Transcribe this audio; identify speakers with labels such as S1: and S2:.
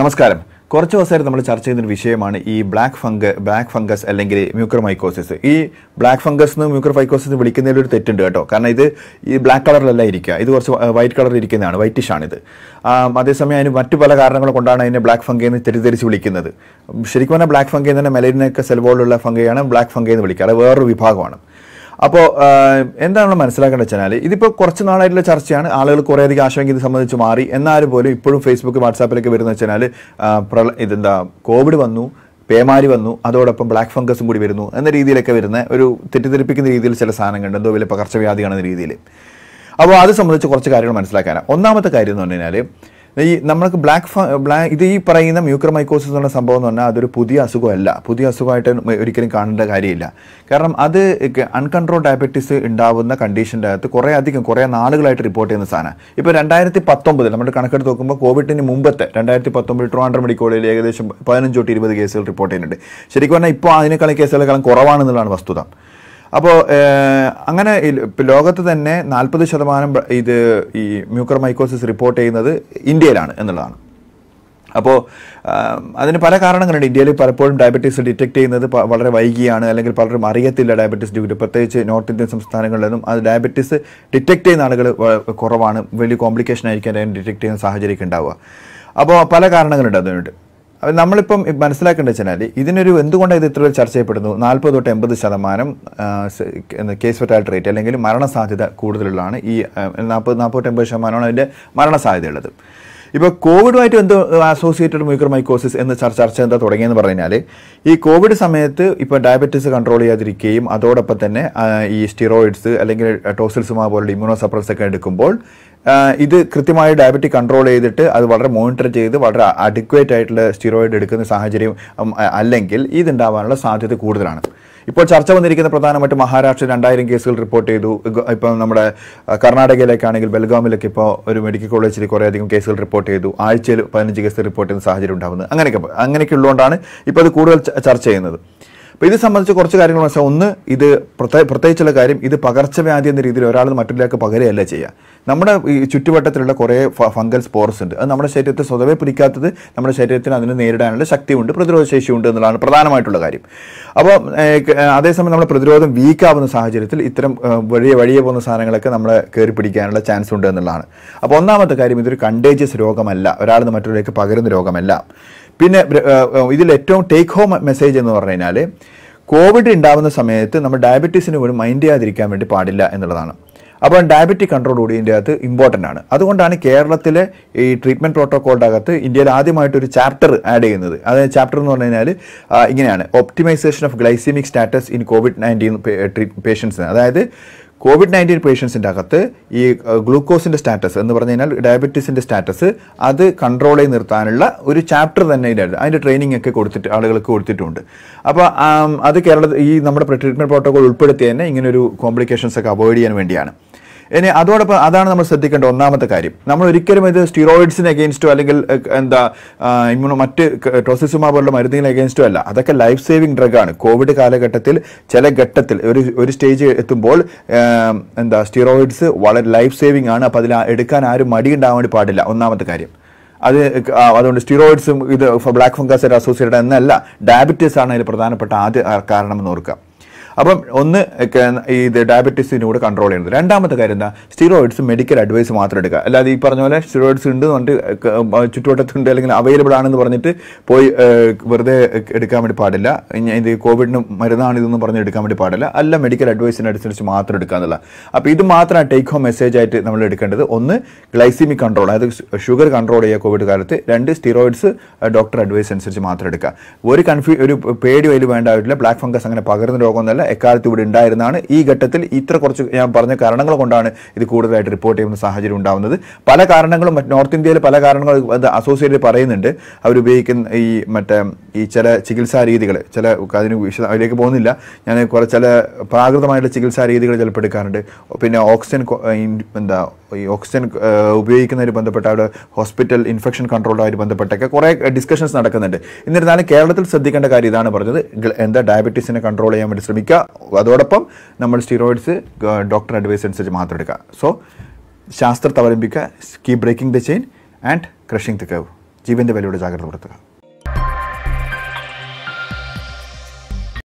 S1: നമസ്കാരം കുറച്ച് ദിവസമായിട്ട് നമ്മൾ ചർച്ച ചെയ്യുന്ന ഒരു വിഷയമാണ് ഈ ബ്ലാക്ക് ഫംഗ് ബ്ലാക്ക് ഫംഗസ് അല്ലെങ്കിൽ മ്യൂക്രോമൈക്കോസിസ് ഈ ബ്ലാക്ക് ഫംഗസ് എന്ന് മ്യൂക്രോമൈക്കോസിസ് വിളിക്കുന്നതിൽ ഒരു തെറ്റുണ്ട് കേട്ടോ കാരണം ഇത് ഈ ബ്ലാക്ക് കളറിലല്ല ഇരിക്കുക ഇത് കുറച്ച് വൈറ്റ് കളറിൽ ഇരിക്കുന്നതാണ് വൈറ്റിഷ് ആണിത് അതേസമയം അതിന് മറ്റു പല കാരണങ്ങൾ കൊണ്ടാണ് അതിനെ ബ്ലാക്ക് ഫംഗി എന്ന് തെറ്റിദ്ധരിച്ച് വിളിക്കുന്നത് ശരിക്കും പറഞ്ഞാൽ ബ്ലാക്ക് ഫംഗി തന്നെ മെലൈനൊക്കെ സെൽവോളുള്ള ഫംഗയാണ് ബ്ലാക്ക് ഫംഗി എന്ന് വിളിക്കുക അത് വേറൊരു വിഭാഗമാണ് അപ്പോൾ എന്താണ് നമ്മൾ മനസ്സിലാക്കേണ്ടത് വെച്ചാൽ ഇതിപ്പോൾ കുറച്ച് നാളായിട്ടുള്ള ചർച്ചയാണ് ആളുകൾ കുറേയധികം ആശങ്ക ഇത് സംബന്ധിച്ച് മാറി എന്നാലും പോലും ഇപ്പോഴും ഫേസ്ബുക്ക് വാട്സാപ്പിലൊക്കെ വരുന്ന വെച്ചാൽ പ്രള ഇതെന്താ കോവിഡ് വന്നു പേമാരി വന്നു അതോടൊപ്പം ബ്ലാക്ക് ഫംഗസും കൂടി വരുന്നു എന്ന രീതിയിലൊക്കെ വരുന്ന ഒരു തെറ്റിദ്ധരിപ്പിക്കുന്ന രീതിയിൽ ചില സാധനങ്ങളുണ്ട് എന്തോ വലിയ പകർച്ചവ്യാധിയാണെന്ന രീതിയിൽ അപ്പോൾ അത് സംബന്ധിച്ച് കുറച്ച് കാര്യങ്ങൾ മനസ്സിലാക്കാനാണ് ഒന്നാമത്തെ കാര്യം എന്ന് പറഞ്ഞു കഴിഞ്ഞാൽ ഈ നമ്മൾക്ക് ബ്ലാക്ക് ബ്ലാക്ക് ഇത് ഈ പറയുന്ന മ്യൂക്രമൈക്കോസിസ് എന്ന സംഭവം എന്ന് പറഞ്ഞാൽ അതൊരു പുതിയ അസുഖമല്ല പുതിയ അസുഖമായിട്ട് ഒരിക്കലും കാണേണ്ട കാര്യമില്ല കാരണം അത് അൺകൺട്രോൾ ഡയബറ്റീസ് ഉണ്ടാവുന്ന കണ്ടീഷൻ്റെ അകത്ത് കുറേ അധികം കുറേ നാളുകളായിട്ട് റിപ്പോർട്ട് ചെയ്യുന്ന സാധനമാണ് ഇപ്പോൾ രണ്ടായിരത്തി പത്തൊമ്പതിൽ നമ്മുടെ കണക്കെടുത്ത് നോക്കുമ്പോൾ കോവിഡിന് മുമ്പത്തെ രണ്ടായിരത്തി പത്തൊമ്പതിൽ ട്രിവാൻഡ്രം മെഡിക്കോളിൽ ഏകദേശം പതിനഞ്ചോട്ട് ഇരുപത് കേസുകൾ റിപ്പോർട്ട് ചെയ്യുന്നുണ്ട് ശരിക്കും പറഞ്ഞാൽ ഇപ്പോൾ അതിനേക്കാളും കേസുകളെക്കാളും കുറവാണെന്നുള്ളതാണ് വസ്തുത അപ്പോൾ അങ്ങനെ ഇപ്പോൾ ലോകത്ത് തന്നെ നാൽപ്പത് ശതമാനം ഇത് ഈ മൈക്കോസിസ് റിപ്പോർട്ട് ചെയ്യുന്നത് ഇന്ത്യയിലാണ് എന്നുള്ളതാണ് അപ്പോൾ അതിന് പല കാരണങ്ങളുണ്ട് ഇന്ത്യയിൽ പലപ്പോഴും ഡയബറ്റീസ് ഡിറ്റക്ട് ചെയ്യുന്നത് വളരെ വൈകിയാണ് അല്ലെങ്കിൽ പലരും അറിയത്തില്ല ഡയബറ്റീസ് ഡിഗ്രി പ്രത്യേകിച്ച് നോർത്ത് ഇന്ത്യൻ സംസ്ഥാനങ്ങളിലൊന്നും അത് ഡയബറ്റീസ് ഡിറ്റക്ട് ചെയ്യുന്ന ആളുകൾ കുറവാണ് വലിയ കോംപ്ലിക്കേഷൻ ആയിരിക്കും ഡിറ്റക്ട് ചെയ്യുന്ന സാഹചര്യമൊക്കെ ഉണ്ടാവുക അപ്പോൾ പല കാരണങ്ങളുണ്ട് അതിനുണ്ട് അപ്പം നമ്മളിപ്പം മനസ്സിലാക്കേണ്ടത് വെച്ചാൽ ഇതിനൊരു എന്തുകൊണ്ടാണ് ഇത് ഇത്ര ചർച്ച ചെയ്യപ്പെടുന്നു നാൽപ്പത് തൊട്ട് എൺപത് ശതമാനം കേസ് ഫെറ്റാലിറ്റി റേറ്റ് അല്ലെങ്കിൽ മരണസാധ്യത കൂടുതലുള്ളതാണ് ഈ നാൽപ്പത് നാൽപ്പത് തൊട്ട് എൺപത് ശതമാനമാണ് അതിൻ്റെ മരണസാധ്യതയുള്ളത് ഇപ്പോൾ കോവിഡുമായിട്ട് എന്ത് അസോസിയേറ്റഡ് മ്യൂക്കർ മൈക്കോസിസ് എന്ന ചർച്ച എന്താ തുടങ്ങിയെന്ന് പറഞ്ഞു കഴിഞ്ഞാൽ ഈ കോവിഡ് സമയത്ത് ഇപ്പോൾ ഡയബറ്റിസ് കൺട്രോൾ ചെയ്യാതിരിക്കുകയും അതോടൊപ്പം തന്നെ ഈ സ്റ്റിറോയിഡ്സ് അല്ലെങ്കിൽ ടോസിൽസുമാ പോലുള്ള ഇമ്യൂണോ സപ്രസ് ഒക്കെ എടുക്കുമ്പോൾ ഇത് കൃത്യമായി ഡയബറ്റിക് കൺട്രോൾ ചെയ്തിട്ട് അത് വളരെ മോണിറ്റർ ചെയ്ത് വളരെ അഡിക്വേറ്റ് ആയിട്ടുള്ള സ്റ്റിറോയിഡ് എടുക്കുന്ന സാഹചര്യം അല്ലെങ്കിൽ ഇതുണ്ടാവാനുള്ള സാധ്യത കൂടുതലാണ് ഇപ്പോൾ ചർച്ച വന്നിരിക്കുന്ന പ്രധാനമായിട്ട് മഹാരാഷ്ട്ര രണ്ടായിരം കേസുകൾ റിപ്പോർട്ട് ചെയ്തു ഇപ്പം നമ്മുടെ കർണാടകയിലേക്കാണെങ്കിൽ ബൽഗാമിലൊക്കെ ഇപ്പോൾ ഒരു മെഡിക്കൽ കോളേജിൽ കുറേയധികം കേസുകൾ റിപ്പോർട്ട് ചെയ്തു ആഴ്ചയിൽ പതിനഞ്ച് കേസ് റിപ്പോർട്ട് ചെയ്യുന്ന സാഹചര്യം ഉണ്ടാകുന്നത് അങ്ങനെയൊക്കെ അങ്ങനെയൊക്കെ ഉള്ളതുകൊണ്ടാണ് ഇപ്പോൾ അത് കൂടുതൽ ചർച്ച ചെയ്യുന്നത് അപ്പോൾ ഇത് സംബന്ധിച്ച് കുറച്ച് കാര്യങ്ങൾ വെച്ചാൽ ഒന്ന് ഇത് പ്രത്യേക പ്രത്യേകിച്ചുള്ള കാര്യം ഇത് പകർച്ചവ്യാധി എന്ന രീതിയിൽ ഒരാൾ മറ്റൊരാൾക്ക് പകരുകയല്ല ചെയ്യുക നമ്മുടെ ഈ ചുറ്റുവട്ടത്തിലുള്ള കുറേ ഫംഗൽ സ്പോർസ് ഉണ്ട് അത് നമ്മുടെ ശരീരത്തെ സ്വതവേ പിടിക്കാത്തത് നമ്മുടെ ശരീരത്തിന് അതിനെ നേരിടാനുള്ള ശക്തിയുണ്ട് പ്രതിരോധ ശേഷിയുണ്ട് എന്നുള്ളതാണ് പ്രധാനമായിട്ടുള്ള കാര്യം അപ്പോൾ അതേസമയം നമ്മുടെ പ്രതിരോധം വീക്കാവുന്ന സാഹചര്യത്തിൽ ഇത്തരം വഴിയെ വഴിയെ പോകുന്ന സാധനങ്ങളൊക്കെ നമ്മളെ കയറി പിടിക്കാനുള്ള ചാൻസ് ഉണ്ട് എന്നുള്ളതാണ് അപ്പോൾ ഒന്നാമത്തെ കാര്യം ഇതൊരു കണ്ടേജിയസ് രോഗമല്ല ഒരാളിൽ നിന്ന് മറ്റൊരാൾക്ക് പകരുന്ന രോഗമല്ല പിന്നെ ഇതിൽ ഏറ്റവും ടേക്ക് ഹോം മെസ്സേജ് എന്ന് പറഞ്ഞു കഴിഞ്ഞാൽ കോവിഡ് ഉണ്ടാകുന്ന സമയത്ത് നമ്മൾ ഡയബറ്റീസിന് പോലും മൈൻഡ് ചെയ്യാതിരിക്കാൻ വേണ്ടി പാടില്ല എന്നുള്ളതാണ് അപ്പോൾ ഡയബറ്റിക് കൺട്രോൾ കൂടി ഇതിൻ്റെ അകത്ത് ഇമ്പോർട്ടൻ്റ് ആണ് അതുകൊണ്ടാണ് കേരളത്തിലെ ഈ ട്രീറ്റ്മെൻറ്റ് പ്രോട്ടോക്കോളിൻ്റെ അകത്ത് ഇന്ത്യയിൽ ആദ്യമായിട്ടൊരു ചാപ്റ്റർ ആഡ് ചെയ്യുന്നത് അതായത് ചാപ്റ്റർ എന്ന് പറഞ്ഞു കഴിഞ്ഞാൽ ഇങ്ങനെയാണ് optimisation of glycaemic status in COVID nineteen പേഷ്യൻസിന് അതായത് കോവിഡ് നയൻറ്റീൻ പേഷ്യൻസിൻ്റെ അകത്ത് ഈ ഗ്ലൂക്കോസിൻ്റെ സ്റ്റാറ്റസ് എന്ന് പറഞ്ഞു കഴിഞ്ഞാൽ ഡയബറ്റീസിൻ്റെ സ്റ്റാറ്റസ് അത് കൺട്രോൾ ചെയ്ത് നിർത്താനുള്ള ഒരു ചാപ്റ്റർ തന്നെ ഇതായിരുന്നു അതിൻ്റെ ട്രെയിനിങ് ഒക്കെ കൊടുത്തിട്ട് ആളുകൾക്ക് കൊടുത്തിട്ടുണ്ട് അപ്പോൾ അത് കേരളത്തിൽ ഈ നമ്മുടെ ട്രീറ്റ്മെൻറ്റ് പ്രോട്ടോകോൾ ഉൾപ്പെടുത്തി തന്നെ ഇങ്ങനൊരു കോംപ്ലിക്കേഷൻസ് ഒക്കെ അവോയ്ഡ് ചെയ്യാൻ വേണ്ടിയാണ് ഇനി അതോടൊപ്പം അതാണ് നമ്മൾ ശ്രദ്ധിക്കേണ്ട ഒന്നാമത്തെ കാര്യം നമ്മൾ ഒരിക്കലും ഇത് സ്റ്റിറോയിഡ്സിന് എഗെയിൻസ്റ്റോ അല്ലെങ്കിൽ എന്താ ഇമ്മ്യൂണോ മറ്റ് ടോസിസുമാ പോലുള്ള മരുന്നുകളിൽ എഗെയിൻസ്റ്റോ അല്ല അതൊക്കെ ലൈഫ് സേവിങ് ഡ്രഗാണ് കോവിഡ് കാലഘട്ടത്തിൽ ചില ഘട്ടത്തിൽ ഒരു ഒരു സ്റ്റേജ് എത്തുമ്പോൾ എന്താ സ്റ്റിറോയിഡ്സ് വളരെ ലൈഫ് സേവിങ് ആണ് അപ്പോൾ അതിൽ എടുക്കാൻ ആരും മടി ഉണ്ടാവാൻ വേണ്ടി പാടില്ല ഒന്നാമത്തെ കാര്യം അത് അതുകൊണ്ട് സ്റ്റിറോയിഡ്സും ഇത് ബ്ലാക്ക് ഫംഗസ് അസോസിയേറ്റഡ് എന്നല്ല ഡയബറ്റീസ് ആണ് അതിൽ പ്രധാനപ്പെട്ട ആദ്യ കാരണമെന്ന് ഓർക്കുക അപ്പം ഒന്ന് ഇത് ഡയബറ്റീസിന് കൂടെ കൺട്രോൾ ചെയ്യുന്നത് രണ്ടാമത്തെ കാര്യം എന്താ സ്റ്റിറോയിഡ്സ് മെഡിക്കൽ അഡ്വൈസ് മാത്രം എടുക്കുക അല്ലാതെ ഈ പറഞ്ഞ പോലെ സ്റ്റിറോയിഡ്സ് ഉണ്ട് പറഞ്ഞിട്ട് ചുറ്റുവട്ടത്തുണ്ട് അല്ലെങ്കിൽ അവൈലബിൾ ആണെന്ന് പറഞ്ഞിട്ട് പോയി വെറുതെ എടുക്കാൻ വേണ്ടി പാടില്ല ഇത് കോവിഡിന് മരുന്നാണ് ഇതെന്ന് പറഞ്ഞ് എടുക്കാൻ വേണ്ടി പാടില്ല അല്ല മെഡിക്കൽ അനുസരിച്ച് മാത്രം എടുക്കുക എന്നുള്ള അപ്പോൾ ഇത് മാത്രമാണ് ടേക്ക് ഹോം മെസ്സേജ് ആയിട്ട് നമ്മൾ എടുക്കേണ്ടത് ഒന്ന് ഗ്ലൈസിമിക് കൺട്രോൾ അതായത് ഷുഗർ കൺട്രോൾ ചെയ്യുക കോവിഡ് കാലത്ത് രണ്ട് സ്റ്റിറോയിഡ്സ് ഡോക്ടർ അഡ്വൈസ് അനുസരിച്ച് മാത്രം എടുക്കുക ഒരു കൺഫ്യൂ ഒരു പേടി വേണ്ട വേണ്ടായിട്ടില്ല ബ്ലാക്ക് ഫംഗസ് അങ്ങനെ പകരുന്ന രോഗമൊന്നുമല്ല എക്കാലത്ത് ഇവിടെ ഉണ്ടായിരുന്നതാണ് ഈ ഘട്ടത്തിൽ ഇത്ര കുറച്ച് ഞാൻ പറഞ്ഞ കാരണങ്ങൾ കൊണ്ടാണ് ഇത് കൂടുതലായിട്ട് റിപ്പോർട്ട് ചെയ്യുന്ന സാഹചര്യം ഉണ്ടാകുന്നത് പല കാരണങ്ങളും നോർത്ത് ഇന്ത്യയിൽ പല കാരണങ്ങളും അത് അസോസിയേറ്റ് പറയുന്നുണ്ട് അവരുപയോഗിക്കുന്ന ഈ മറ്റേ ഈ ചില ചികിത്സാ രീതികൾ ചില അതിന് വിശദ അതിലേക്ക് പോകുന്നില്ല ഞാൻ കുറേ ചില പ്രാകൃതമായിട്ടുള്ള ചികിത്സാ രീതികൾ ചിലപ്പോൾ എടുക്കാറുണ്ട് പിന്നെ ഓക്സിജൻ എന്താ ഈ ഓക്സിജൻ ഉപയോഗിക്കുന്നതിന് ബന്ധപ്പെട്ട അവിടെ ഹോസ്പിറ്റൽ ഇൻഫെക്ഷൻ കൺട്രോളുമായിട്ട് ബന്ധപ്പെട്ടൊക്കെ കുറേ ഡിസ്കഷൻസ് നടക്കുന്നുണ്ട് എന്നിരുന്നാലും കേരളത്തിൽ ശ്രദ്ധിക്കേണ്ട കാര്യം ഇതാണ് പറഞ്ഞത് എന്താ ഡയബറ്റീസിനെ കൺട്രോൾ ചെയ്യാൻ വേണ്ടി ശ്രമിക്കുക കഴിക്കുക അതോടൊപ്പം നമ്മൾ സ്റ്റീറോയിഡ്സ് ഡോക്ടർ അഡ്വൈസ് അനുസരിച്ച് മാത്രം എടുക്കുക സോ ശാസ്ത്രത്തെ അവലംബിക്കുക keep breaking the chain and crushing the curve ജീവൻ്റെ വിലയുടെ ജാഗ്രത പുലർത്തുക